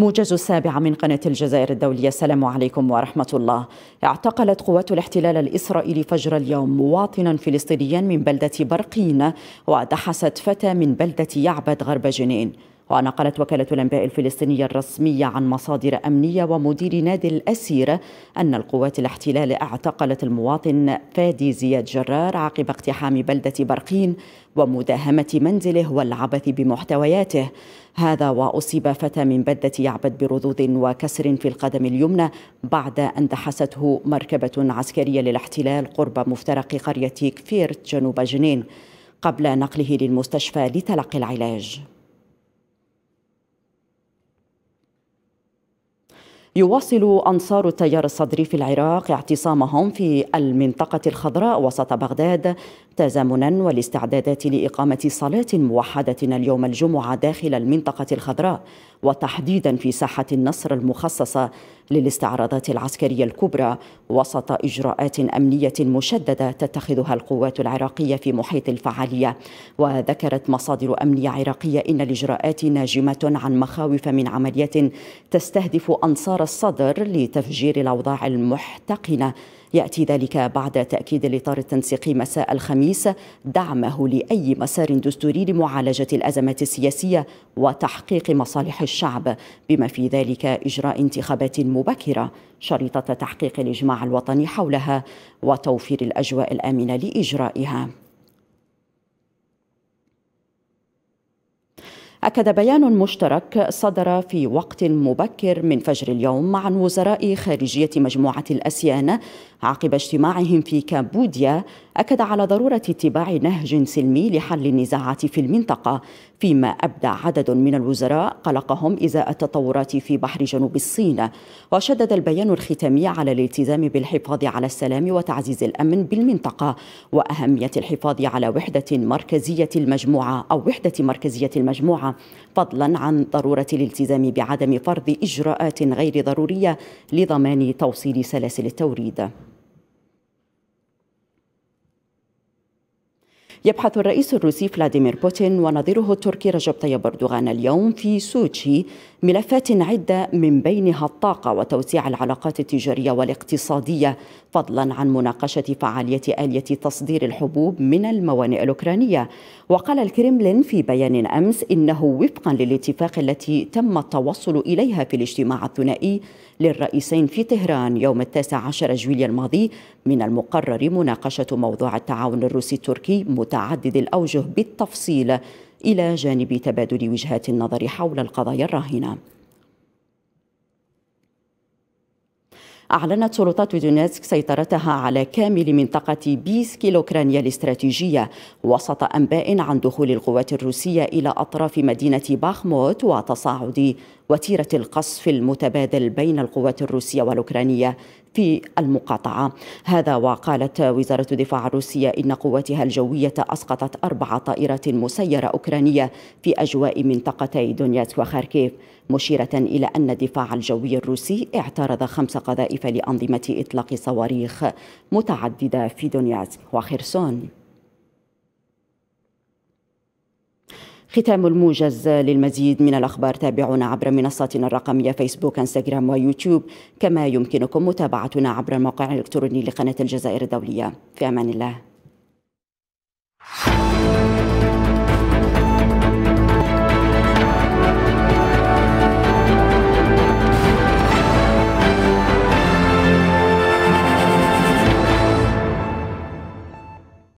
موجز السابع من قناة الجزائر الدولية السلام عليكم ورحمة الله اعتقلت قوات الاحتلال الإسرائيلي فجر اليوم مواطنا فلسطينيا من بلدة برقين ودحست فتى من بلدة يعبد غرب جنين ونقلت وكالة الأنباء الفلسطينية الرسمية عن مصادر أمنية ومدير نادي الأسير أن القوات الاحتلال اعتقلت المواطن فادي زياد جرار عقب اقتحام بلدة برقين ومداهمة منزله والعبث بمحتوياته هذا وأصيب فتى من بلدة يعبد بردود وكسر في القدم اليمنى بعد أن دحسته مركبة عسكرية للاحتلال قرب مفترق قرية كفيرت جنوب جنين قبل نقله للمستشفى لتلقي العلاج يواصل أنصار التيار الصدري في العراق اعتصامهم في المنطقة الخضراء وسط بغداد تزامنا والاستعدادات لإقامة صلاة موحدة اليوم الجمعة داخل المنطقة الخضراء وتحديدا في ساحة النصر المخصصة للاستعراضات العسكرية الكبرى وسط إجراءات أمنية مشددة تتخذها القوات العراقية في محيط الفعالية وذكرت مصادر أمنية عراقية إن الإجراءات ناجمة عن مخاوف من عمليات تستهدف أنصار الصدر لتفجير الأوضاع المحتقنة يأتي ذلك بعد تأكيد الإطار التنسيقي مساء الخميس دعمه لأي مسار دستوري لمعالجة الأزمات السياسية وتحقيق مصالح الشعب بما في ذلك إجراء انتخابات مبكرة شريطة تحقيق الإجماع الوطني حولها وتوفير الأجواء الآمنة لإجرائها أكد بيان مشترك صدر في وقت مبكر من فجر اليوم عن وزراء خارجية مجموعة الأسيان عقب اجتماعهم في كامبوديا أكد على ضرورة اتباع نهج سلمي لحل النزاعات في المنطقة فيما أبدى عدد من الوزراء قلقهم إزاء التطورات في بحر جنوب الصين وشدد البيان الختامي على الالتزام بالحفاظ على السلام وتعزيز الأمن بالمنطقة وأهمية الحفاظ على وحدة مركزية المجموعة أو وحدة مركزية المجموعة فضلا عن ضرورة الالتزام بعدم فرض إجراءات غير ضرورية لضمان توصيل سلاسل التوريد يبحث الرئيس الروسي فلاديمير بوتين ونظيره التركي رجب طيب أردوغان اليوم في سوتشي ملفات عدة من بينها الطاقة وتوسيع العلاقات التجارية والاقتصادية فضلا عن مناقشة فعالية آلية تصدير الحبوب من الموانئ الأوكرانية وقال الكريملين في بيان أمس إنه وفقا للاتفاق التي تم التوصل إليها في الاجتماع الثنائي للرئيسين في طهران يوم التاسع عشر جويليا الماضي من المقرر مناقشة موضوع التعاون الروسي التركي متعدد الأوجه بالتفصيل إلى جانب تبادل وجهات النظر حول القضايا الراهنة أعلنت سلطات دونيتسك سيطرتها على كامل منطقة بيسكي الأوكرانية الاستراتيجية وسط أنباء عن دخول القوات الروسية إلى أطراف مدينة باخموت وتصاعد وتيرة القصف المتبادل بين القوات الروسية والأوكرانية في المقاطعة هذا وقالت وزارة الدفاع الروسية إن قواتها الجوية أسقطت أربع طائرات مسيرة أوكرانية في أجواء منطقتي دونيتسك وخاركيف مشيرة إلى أن الدفاع الجوي الروسي اعترض خمس قذائف لأنظمة إطلاق صواريخ متعددة في دونيتسك وخرسون ختام الموجز للمزيد من الأخبار تابعونا عبر منصاتنا الرقمية فيسبوك انستغرام ويوتيوب كما يمكنكم متابعتنا عبر الموقع الإلكتروني لقناة الجزائر الدولية في أمان الله